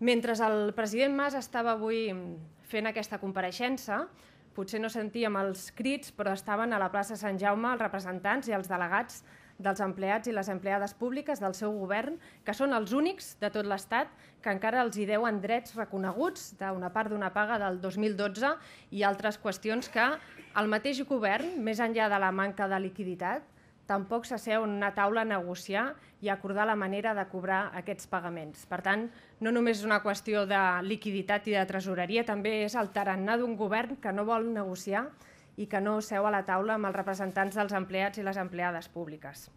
Mentre el president Mas estava avui fent aquesta compareixença, potser no sentíem els crits, però estaven a la plaça Sant Jaume els representants i els delegats dels empleats i les empleades públiques del seu govern, que són els únics de tot l'Estat que encara els hi deuen drets reconeguts d'una part d'una paga del 2012 i altres qüestions que el mateix govern, més enllà de la manca de liquiditat, tampoc s'asseu en una taula a negociar i a acordar la manera de cobrar aquests pagaments. Per tant, no només és una qüestió de liquiditat i de tresoreria, també és el tarannà d'un govern que no vol negociar i que no seu a la taula amb els representants dels empleats i les empleades públiques.